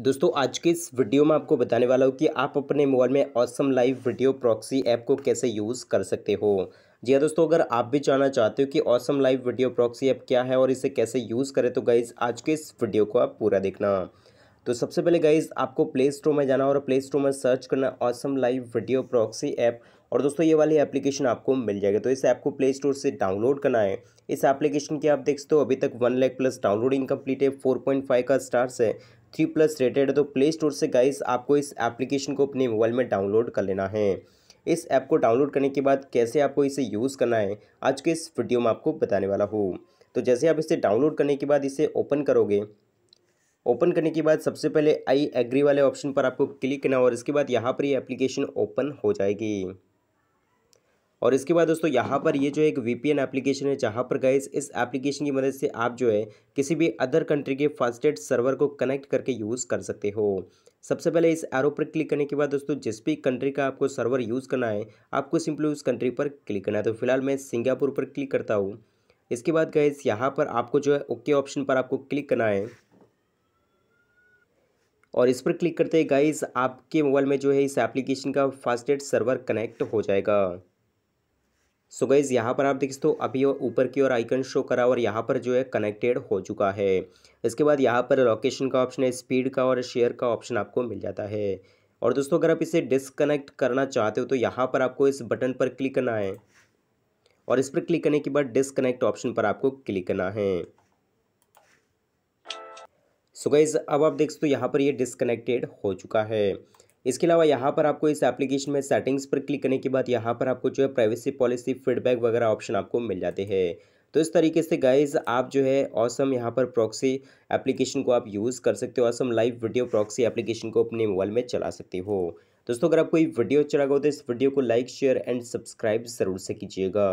दोस्तों आज के इस वीडियो में आपको बताने वाला हूँ कि आप अपने मोबाइल में awesome live video proxy app को कैसे यूज़ कर सकते हो जी हाँ दोस्तों अगर आप भी जानना चाहते हो कि awesome live video proxy app क्या है और इसे कैसे यूज़ करें तो गाइज़ आज के इस वीडियो को आप पूरा देखना तो सबसे पहले गाइज़ आपको प्ले स्टोर में जाना और प्ले स्टोर में सर्च करना awesome live video proxy app और दोस्तों ये वाली एप्लीकेशन आपको मिल जाएगी तो इस ऐप को प्ले स्टोर से डाउनलोड करना है इस एप्लीकेशन की आप देख सकते हो अभी तक one lakh plus downloading complete है फोर पॉइंट फाइव का स्टार्स है थ्री प्लस रेटेड है तो प्ले स्टोर से गाइस आपको इस एप्लीकेशन को अपने मोबाइल में डाउनलोड कर लेना है इस ऐप को डाउनलोड करने के बाद कैसे आपको इसे यूज़ करना है आज के इस वीडियो में आपको बताने वाला हूँ तो जैसे आप इसे डाउनलोड करने के बाद इसे ओपन करोगे ओपन करने के बाद सबसे पहले आई एग्री वाले ऑप्शन पर आपको क्लिक करना और इसके बाद यहाँ पर ये एप्लीकेशन ओपन हो जाएगी और इसके बाद दोस्तों यहाँ पर ये जो एक वीपीएन एप्लीकेशन है जहाँ पर गए इस एप्लीकेशन की मदद से आप जो है किसी भी अदर कंट्री के फास्टेड सर्वर को कनेक्ट करके यूज़ कर सकते हो सबसे पहले इस एरो पर क्लिक करने के बाद दोस्तों जिस भी कंट्री का आपको सर्वर यूज़ करना है आपको सिंपली उस कंट्री पर क्लिक करना है तो फिलहाल मैं सिंगापुर पर क्लिक करता हूँ इसके बाद इस यहाँ पर आपको जो है ओके ऑप्शन पर आपको क्लिक करना है और इस पर क्लिक करते ही गाइज आपके मोबाइल में जो है इस एप्लीकेशन का फास्टेड सर्वर कनेक्ट हो जाएगा सो गाइज यहाँ पर आप देख सकते हो अभी ऊपर की ओर आइकन शो करा और यहाँ पर जो है कनेक्टेड हो चुका है इसके बाद यहाँ पर लोकेशन का ऑप्शन है स्पीड का और शेयर का ऑप्शन आपको मिल जाता है और दोस्तों अगर आप इसे डिसकनेक्ट करना चाहते हो तो यहाँ पर आपको इस बटन पर क्लिक करना है और इस पर क्लिक करने के बाद डिसकनेक्ट ऑप्शन पर आपको क्लिक करना है सो so गाइज़ अब आप देख सकते हो यहाँ पर ये यह डिसकनेक्टेड हो चुका है इसके अलावा यहाँ पर आपको इस एप्लीकेशन में सेटिंग्स पर क्लिक करने के बाद यहाँ पर आपको जो है प्राइवेसी पॉलिसी फीडबैक वगैरह ऑप्शन आपको मिल जाते हैं तो इस तरीके से गाइज आप जो है ऑसम यहाँ पर प्रॉक्सी एप्लीकेशन को आप यूज़ कर सकते हो awesome live video proxy application को अपने मोबाइल में चला सकते हो दोस्तों अगर आपको ये वीडियो अच्छा लगा हो तो इस वीडियो को लाइक शेयर एंड सब्सक्राइब ज़रूर से कीजिएगा